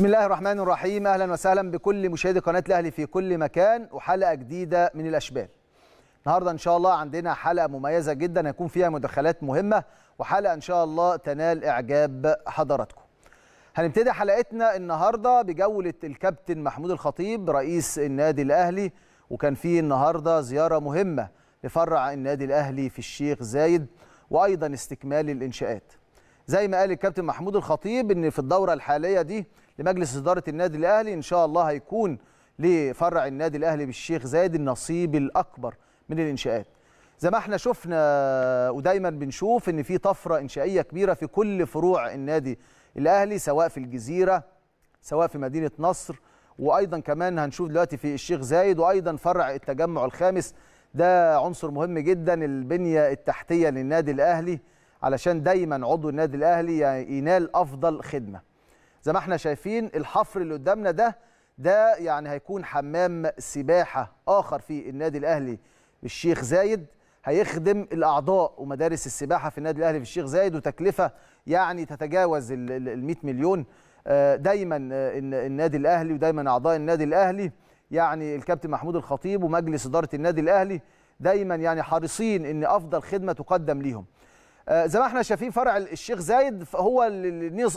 بسم الله الرحمن الرحيم اهلا وسهلا بكل مشاهدي قناه الاهلي في كل مكان وحلقه جديده من الاشبال النهارده ان شاء الله عندنا حلقه مميزه جدا هيكون فيها مداخلات مهمه وحلقه ان شاء الله تنال اعجاب حضراتكم هنبتدي حلقتنا النهارده بجوله الكابتن محمود الخطيب رئيس النادي الاهلي وكان في النهارده زياره مهمه لفرع النادي الاهلي في الشيخ زايد وايضا استكمال الانشاءات زي ما قال الكابتن محمود الخطيب ان في الدوره الحاليه دي لمجلس اداره النادي الاهلي ان شاء الله هيكون لفرع النادي الاهلي بالشيخ زايد النصيب الاكبر من الانشاءات زي ما احنا شفنا ودايما بنشوف ان في طفره انشائيه كبيره في كل فروع النادي الاهلي سواء في الجزيره سواء في مدينه نصر وايضا كمان هنشوف دلوقتي في الشيخ زايد وايضا فرع التجمع الخامس ده عنصر مهم جدا البنيه التحتيه للنادي الاهلي علشان دايما عضو النادي الاهلي ينال افضل خدمه زي ما احنا شايفين الحفر اللي قدامنا ده ده يعني هيكون حمام سباحه اخر في النادي الاهلي الشيخ زايد هيخدم الاعضاء ومدارس السباحه في النادي الاهلي في الشيخ زايد وتكلفه يعني تتجاوز ال 100 مليون آه، دايما آه، النادي الاهلي ودايما اعضاء النادي الاهلي يعني الكابتن محمود الخطيب ومجلس اداره النادي الاهلي دايما يعني حريصين ان افضل خدمه تقدم ليهم آه، زي ما احنا شايفين فرع الشيخ زايد هو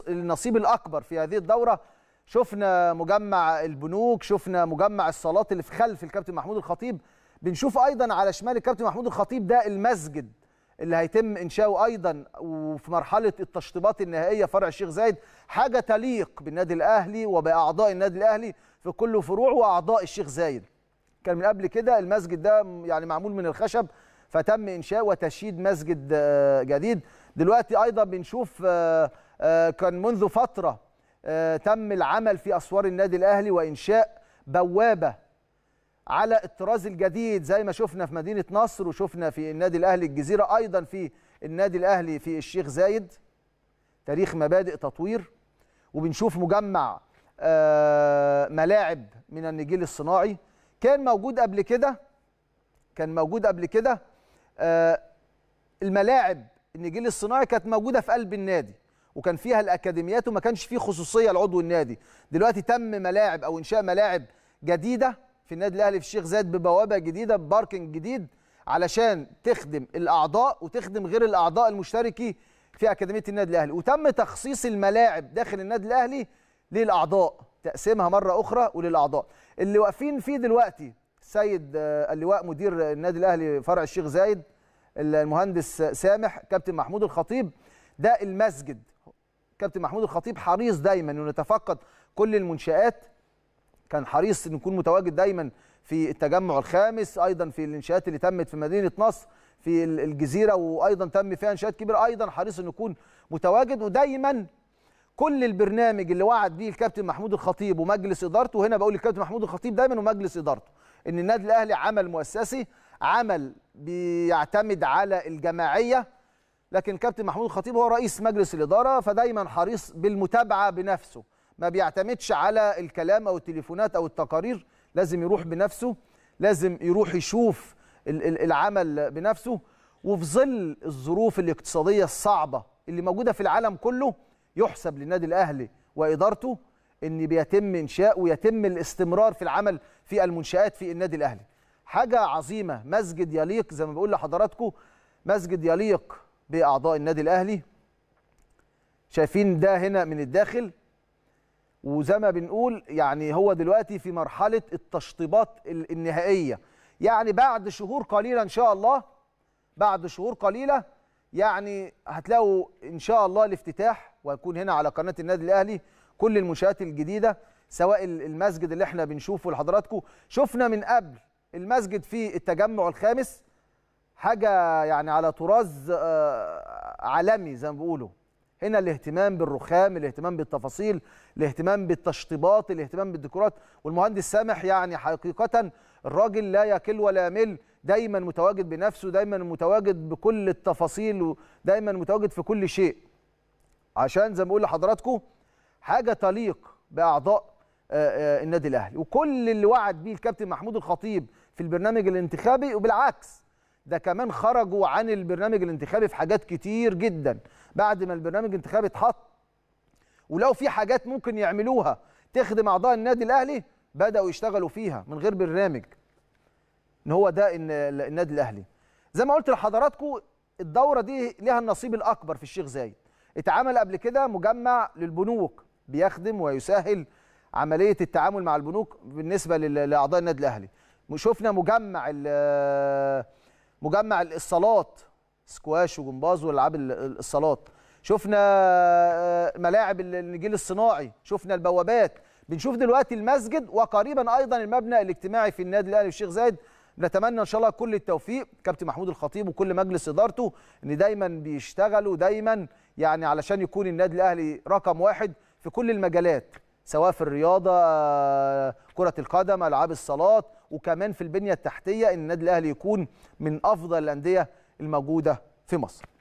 النصيب الاكبر في هذه الدوره شفنا مجمع البنوك شفنا مجمع الصالات اللي في خلف الكابتن محمود الخطيب بنشوف ايضا على شمال الكابتن محمود الخطيب ده المسجد اللي هيتم انشاؤه ايضا وفي مرحله التشطيبات النهائيه فرع الشيخ زايد حاجه تليق بالنادي الاهلي وباعضاء النادي الاهلي في كل فروعه واعضاء الشيخ زايد كان من قبل كده المسجد ده يعني معمول من الخشب فتم انشاء وتشييد مسجد آه، جديد دلوقتي ايضا بنشوف آه، آه، كان منذ فتره تم العمل في اسوار النادي الاهلي وانشاء بوابه على الطراز الجديد زي ما شفنا في مدينه نصر وشفنا في النادي الاهلي الجزيره ايضا في النادي الاهلي في الشيخ زايد تاريخ مبادئ تطوير وبنشوف مجمع ملاعب من النجيل الصناعي كان موجود قبل كده كان موجود قبل كده آه، الملاعب النجيل الصناعي كانت موجوده في قلب النادي وكان فيها الاكاديميات وما كانش فيه خصوصيه لعضو النادي دلوقتي تم ملاعب او انشاء ملاعب جديده في النادي الاهلي في الشيخ زايد ببوابه جديده بباركنج جديد علشان تخدم الاعضاء وتخدم غير الاعضاء المشتركي في اكاديميه النادي الاهلي وتم تخصيص الملاعب داخل النادي الاهلي للاعضاء تقسيمها مره اخرى وللاعضاء اللي واقفين فيه دلوقتي سيد آه، اللواء مدير النادي الاهلي فرع الشيخ زايد المهندس سامح كابتن محمود الخطيب ده المسجد كابتن محمود الخطيب حريص دايما انه يتفقد كل المنشآت كان حريص انه يكون متواجد دايما في التجمع الخامس ايضا في الانشاءات اللي تمت في مدينه نصر في الجزيره وايضا تم فيها انشاءات كبيره ايضا حريص انه يكون متواجد ودايما كل البرنامج اللي وعد بيه الكابتن محمود الخطيب ومجلس ادارته هنا بقول الكابتن محمود الخطيب دايما ومجلس ادارته ان النادي الاهلي عمل مؤسسي عمل بيعتمد على الجماعيه لكن كابتن محمود الخطيب هو رئيس مجلس الاداره فدايما حريص بالمتابعه بنفسه ما بيعتمدش على الكلام او التليفونات او التقارير لازم يروح بنفسه لازم يروح يشوف العمل بنفسه وفي ظل الظروف الاقتصاديه الصعبه اللي موجوده في العالم كله يحسب للنادي الاهلي وادارته ان بيتم انشاء ويتم الاستمرار في العمل في المنشآت في النادي الاهلي حاجه عظيمه مسجد يليق زي ما بقول لحضراتكم مسجد يليق باعضاء النادي الاهلي شايفين ده هنا من الداخل وزي ما بنقول يعني هو دلوقتي في مرحله التشطيبات النهائيه يعني بعد شهور قليله ان شاء الله بعد شهور قليله يعني هتلاقوا ان شاء الله الافتتاح وهيكون هنا على قناه النادي الاهلي كل المنشات الجديده سواء المسجد اللي احنا بنشوفه لحضراتكم شفنا من قبل المسجد في التجمع الخامس حاجه يعني على طراز آه، عالمي زي ما بيقولوا هنا الاهتمام بالرخام الاهتمام بالتفاصيل الاهتمام بالتشطيبات الاهتمام بالديكورات والمهندس سامح يعني حقيقه الراجل لا يكل ولا يمل دايما متواجد بنفسه دايما متواجد بكل التفاصيل ودايما متواجد في كل شيء عشان زي ما بقول لحضراتكم حاجه تليق باعضاء آه، آه، النادي الاهلي وكل اللي وعد بيه الكابتن محمود الخطيب في البرنامج الانتخابي وبالعكس ده كمان خرجوا عن البرنامج الانتخابي في حاجات كتير جدا بعد ما البرنامج الانتخابي اتحط ولو في حاجات ممكن يعملوها تخدم اعضاء النادي الاهلي بداوا يشتغلوا فيها من غير برنامج ان هو ده إن النادي الاهلي زي ما قلت لحضراتكم الدوره دي ليها النصيب الاكبر في الشيخ زايد اتعمل قبل كده مجمع للبنوك بيخدم ويسهل عمليه التعامل مع البنوك بالنسبه لاعضاء النادي الاهلي شفنا مجمع مجمع الصالات سكواش وجمباز والعاب الصالات شفنا آه، ملاعب النجيل الصناعي شفنا البوابات بنشوف دلوقتي المسجد وقريبا ايضا المبنى الاجتماعي في النادي الاهلي والشيخ الشيخ زايد نتمنى ان شاء الله كل التوفيق كابتن محمود الخطيب وكل مجلس ادارته ان دايما بيشتغلوا دايما يعني علشان يكون النادي الاهلي رقم واحد في كل المجالات سواء في الرياضه كره القدم العاب الصالات وكمان في البنيه التحتيه ان النادي الاهلي يكون من افضل الانديه الموجوده في مصر